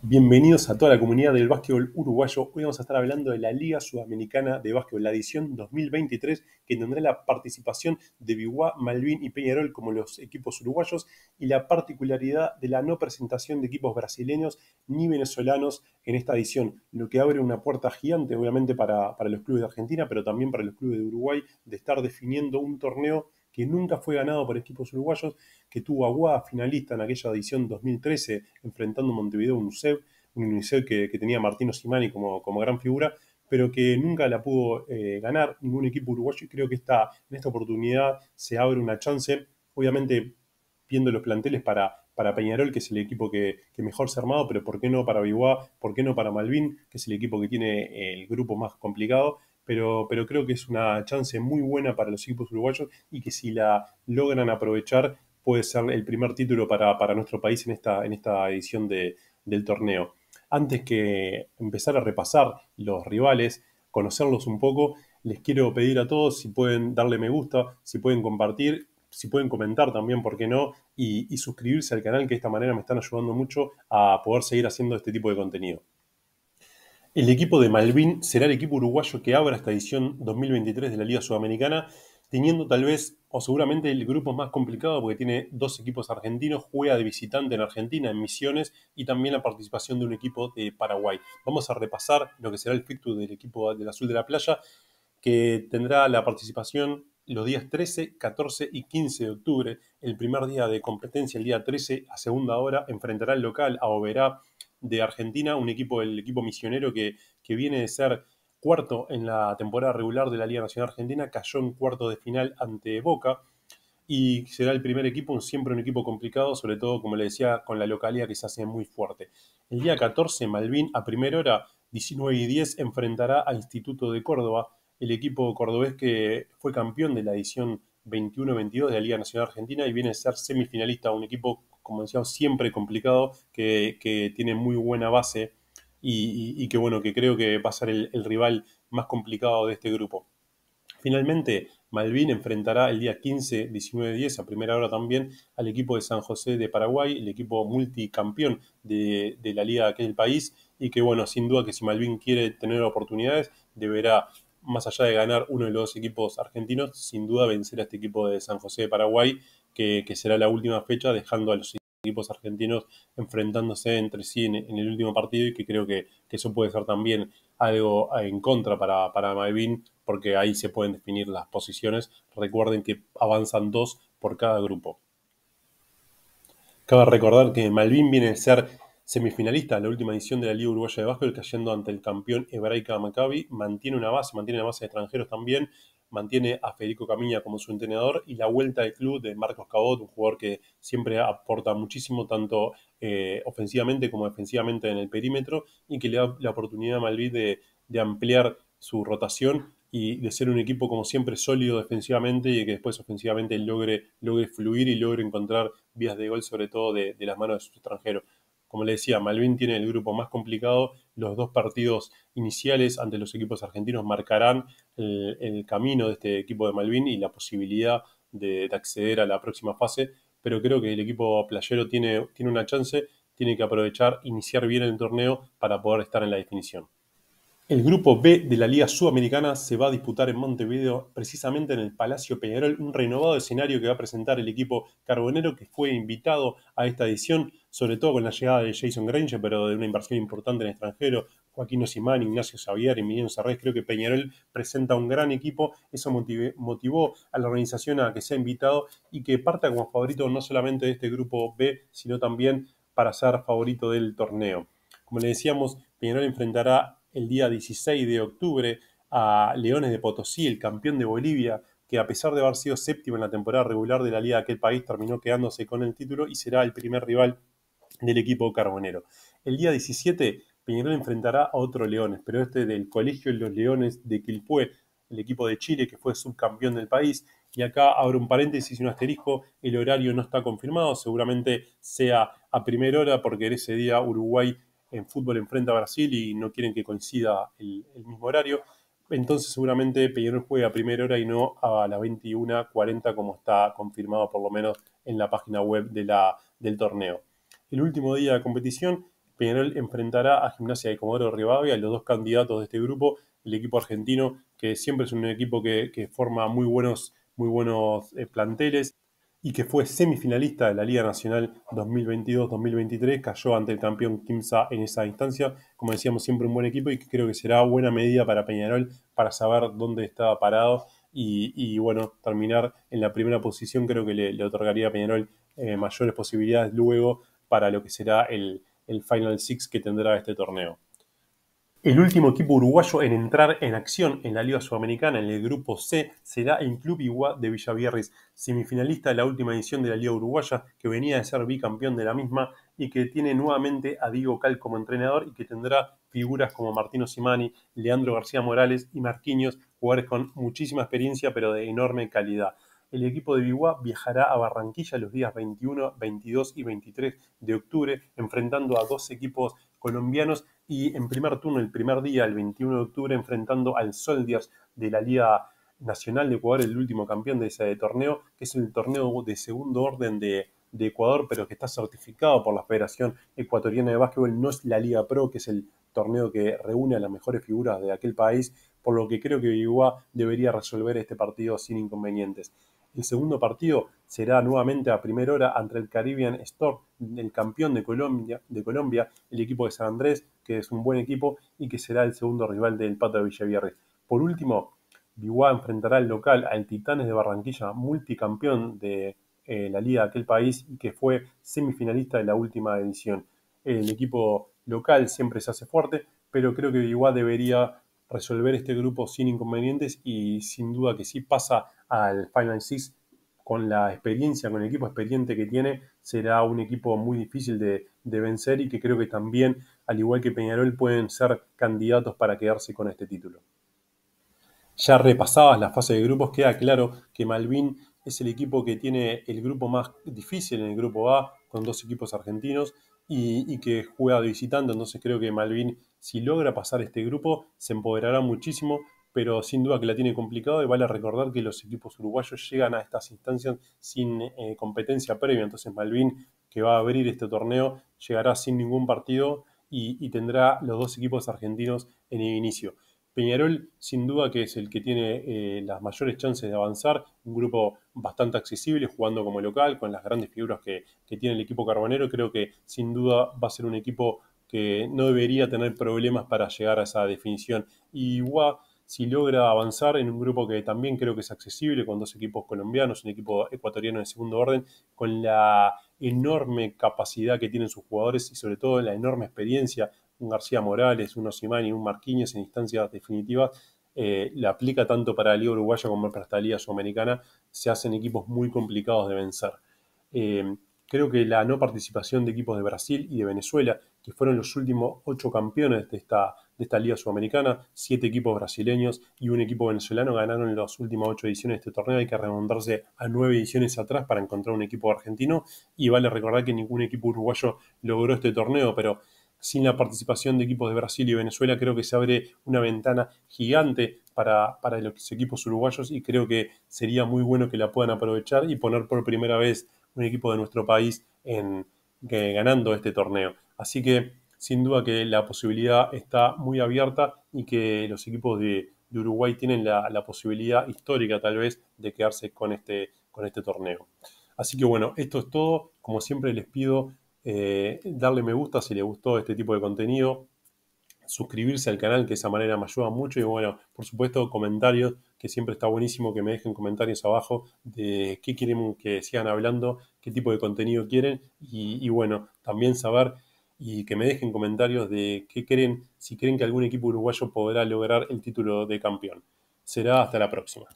Bienvenidos a toda la comunidad del básquetbol uruguayo. Hoy vamos a estar hablando de la Liga Sudamericana de Básquetbol, la edición 2023, que tendrá la participación de Biguá, Malvin y Peñarol como los equipos uruguayos y la particularidad de la no presentación de equipos brasileños ni venezolanos en esta edición, lo que abre una puerta gigante, obviamente, para, para los clubes de Argentina, pero también para los clubes de Uruguay, de estar definiendo un torneo que nunca fue ganado por equipos uruguayos, que tuvo a Guada finalista en aquella edición 2013, enfrentando Montevideo a un UNICEF, un UNICEF que, tenía Martino Simani como, gran figura, pero que nunca la pudo eh, ganar ningún equipo uruguayo y creo que esta, en esta oportunidad se abre una chance, obviamente viendo los planteles para, para Peñarol, que es el equipo que, mejor se ha armado, pero ¿por qué no para Biguá? ¿Por qué no para Malvin, que es el equipo que tiene el grupo más complicado? pero, creo que es una chance muy buena para los equipos uruguayos y que si la logran aprovechar puede ser el primer título para, nuestro país en esta, edición del torneo. Antes que empezar a repasar los rivales, conocerlos un poco, les quiero pedir a todos si pueden darle me gusta, si pueden compartir, si pueden comentar también, ¿por qué no? y suscribirse al canal, que de esta manera me están ayudando mucho a poder seguir haciendo este tipo de contenido. El equipo de Malvin será el equipo uruguayo que abra esta edición 2023 de la Liga Sudamericana, teniendo tal vez o seguramente el grupo más complicado porque tiene dos equipos argentinos, juega de visitante en Argentina, en Misiones y también la participación de un equipo de Paraguay. Vamos a repasar lo que será el fixture del equipo del Azul de la Playa, que tendrá la participación los días 13, 14 y 15 de octubre, el primer día de competencia, el día 13 a segunda hora, enfrentará al local a Oberá de Argentina, un equipo, el equipo misionero que, que viene de ser cuarto en la temporada regular de la Liga Nacional Argentina, cayó en cuarto de final ante Boca y será el primer equipo, siempre un equipo complicado, sobre todo, como le decía, con la localidad que se hace muy fuerte. El día 14, Malvin, a primera hora, 19 y 10, enfrentará a Instituto de Córdoba, el equipo cordobés que fue campeón de la edición 21-22 de la Liga Nacional Argentina y viene a ser semifinalista, un equipo, como decíamos, siempre complicado, que, tiene muy buena base y, que bueno, que creo que va a ser el, rival más complicado de este grupo. Finalmente, Malvin enfrentará el día 15, 19, 10, a primera hora también, al equipo de San José de Paraguay, el equipo multicampeón de, de la liga de aquel país, y que bueno, sin duda que si Malvin quiere tener oportunidades, deberá más allá de ganar uno de los equipos argentinos, sin duda vencer a este equipo de San José de Paraguay, que, será la última fecha, dejando a los equipos argentinos enfrentándose entre sí en, el último partido y que creo que, eso puede ser también algo eh, en contra para, para Malvin, porque ahí se pueden definir las posiciones. Recuerden que avanzan dos por cada grupo. Cabe recordar que Malvin viene a ser semifinalista la última edición de la Liga Uruguaya de Básquet, cayendo ante el campeón hebraica Maccabi, mantiene una base, mantiene la base de extranjeros también, mantiene a Federico Camilla como su entrenador y la vuelta del club de Marcos Cabot, un jugador que siempre aporta muchísimo tanto eh, ofensivamente como defensivamente en el perímetro y que le da la oportunidad a Malví de, de ampliar su rotación y de ser un equipo como siempre sólido defensivamente y que después ofensivamente logre, logre fluir y logre encontrar vías de gol sobre todo de, de las manos de sus extranjeros. Como le decía, Malvin tiene el grupo más complicado. Los dos partidos iniciales ante los equipos argentinos marcarán el, camino de este equipo de Malvin y la posibilidad de, acceder a la próxima fase. Pero creo que el equipo playero tiene, tiene una chance, tiene que aprovechar, iniciar bien el torneo para poder estar en la definición. El grupo B de la Liga Sudamericana se va a disputar en Montevideo, precisamente en el Palacio Peñarol, un renovado escenario que va a presentar el equipo carbonero que fue invitado a esta edición sobre todo con la llegada de Jason Granger, pero de una inversión importante en extranjero, Joaquín Osimán, Ignacio Xavier y Emiliano Sarrés, creo que Peñarol presenta un gran equipo, eso motivó a la organización a que sea invitado y que parta como favorito no solamente de este grupo B, sino también para ser favorito del torneo. Como le decíamos, Peñarol enfrentará el día 16 de octubre a Leones de Potosí, el campeón de Bolivia, que a pesar de haber sido séptimo en la temporada regular de la liga de aquel país, terminó quedándose con el título y será el primer rival del equipo carbonero. El día 17, Peñarol enfrentará a otro Leones, pero este del Colegio de los Leones de Quilpué, el equipo de Chile que fue subcampeón del país. Y acá abro un paréntesis y un asterisco, el horario no está confirmado, seguramente sea a primera hora porque en ese día Uruguay en fútbol enfrenta a Brasil y no quieren que coincida el, mismo horario. Entonces seguramente Peñarol juega a primera hora y no a las 21.40 como está confirmado por lo menos en la página web del torneo. El último día de competición, Peñarol enfrentará a Gimnasia de Comodoro Rivadavia, los dos candidatos de este grupo, el equipo argentino, que siempre es un equipo que, forma muy buenos, muy buenos eh, planteles y que fue semifinalista de la Liga Nacional 2022-2023, cayó ante el campeón Kimsa en esa instancia, como decíamos siempre un buen equipo y que creo que será buena medida para Peñarol para saber dónde estaba parado y, bueno, terminar en la primera posición creo que le, otorgaría a Peñarol eh, mayores posibilidades luego para lo que será el, Final Six que tendrá este torneo. El último equipo uruguayo en entrar en acción en la Liga Sudamericana, en el grupo C, será el Club Iguá de Villavierres, semifinalista de la última edición de la Liga Uruguaya, que venía de ser bicampeón de la misma y que tiene nuevamente a Diego Cal como entrenador y que tendrá figuras como Martino Simani, Leandro García Morales y Marquinhos, jugadores con muchísima experiencia pero de enorme calidad el equipo de Biwa viajará a Barranquilla los días 21, 22 y 23 de octubre, enfrentando a dos equipos colombianos y en primer turno, el primer día, el 21 de octubre, enfrentando al Soldiers de la Liga Nacional de Ecuador, el último campeón de ese torneo, que es el torneo de segundo orden de, Ecuador, pero que está certificado por la Federación Ecuatoriana de Básquetbol, no es la Liga Pro, que es el torneo que reúne a las mejores figuras de aquel país, por lo que creo que Biwa debería resolver este partido sin inconvenientes. El segundo partido será nuevamente a primera hora ante el Caribbean Store, el campeón de Colombia, el equipo de San Andrés, que es un buen equipo y que será el segundo rival del Pato de Villavierre. Por último, Biwa enfrentará al local al Titanes de Barranquilla, multicampeón de eh, la liga de aquel país y que fue semifinalista de la última edición. El equipo local siempre se hace fuerte, pero creo que Biwa debería resolver este grupo sin inconvenientes y sin duda que si pasa al Final 6 con la experiencia, con el equipo expediente que tiene, será un equipo muy difícil de, de, vencer y que creo que también, al igual que Peñarol, pueden ser candidatos para quedarse con este título. Ya repasadas las fases de grupos, queda claro que Malvin es el equipo que tiene el grupo más difícil en el grupo A, con dos equipos argentinos, y, que juega visitando, Entonces creo que Malvin, si logra pasar este grupo, se empoderará muchísimo, pero sin duda que la tiene complicado y vale recordar que los equipos uruguayos llegan a estas instancias sin eh, competencia previa. Entonces Malvin, que va a abrir este torneo, llegará sin ningún partido y, y tendrá los dos equipos argentinos en el inicio. Peñarol sin duda que es el que tiene eh, las mayores chances de avanzar, un grupo bastante accesible jugando como local, con las grandes figuras que, tiene el equipo carbonero, creo que sin duda va a ser un equipo que no debería tener problemas para llegar a esa definición. Igual, si logra avanzar en un grupo que también creo que es accesible, con dos equipos colombianos, un equipo ecuatoriano de segundo orden, con la enorme capacidad que tienen sus jugadores y sobre todo la enorme experiencia un García Morales, un y un Marquinhos en instancias definitivas, eh, la aplica tanto para la Liga Uruguaya como para esta Liga Sudamericana, se hacen equipos muy complicados de vencer. Eh, creo que la no participación de equipos de Brasil y de Venezuela, que fueron los últimos ocho campeones de esta, de esta Liga Sudamericana, siete equipos brasileños y un equipo venezolano ganaron las últimas ocho ediciones de este torneo. Hay que remontarse a nueve ediciones atrás para encontrar un equipo argentino y vale recordar que ningún equipo uruguayo logró este torneo, pero sin la participación de equipos de Brasil y Venezuela, creo que se abre una ventana gigante para, los equipos uruguayos y creo que sería muy bueno que la puedan aprovechar y poner por primera vez un equipo de nuestro país en, eh, ganando este torneo. Así que sin duda que la posibilidad está muy abierta y que los equipos de, Uruguay tienen la, posibilidad histórica tal vez de quedarse con este, con este torneo. Así que bueno, esto es todo. Como siempre les pido eh, darle me gusta si le gustó este tipo de contenido, suscribirse al canal, que de esa manera me ayuda mucho. Y bueno, por supuesto, comentarios, que siempre está buenísimo que me dejen comentarios abajo de qué quieren que sigan hablando, qué tipo de contenido quieren. Y, y bueno, también saber y que me dejen comentarios de qué creen, si creen que algún equipo uruguayo podrá lograr el título de campeón. Será hasta la próxima.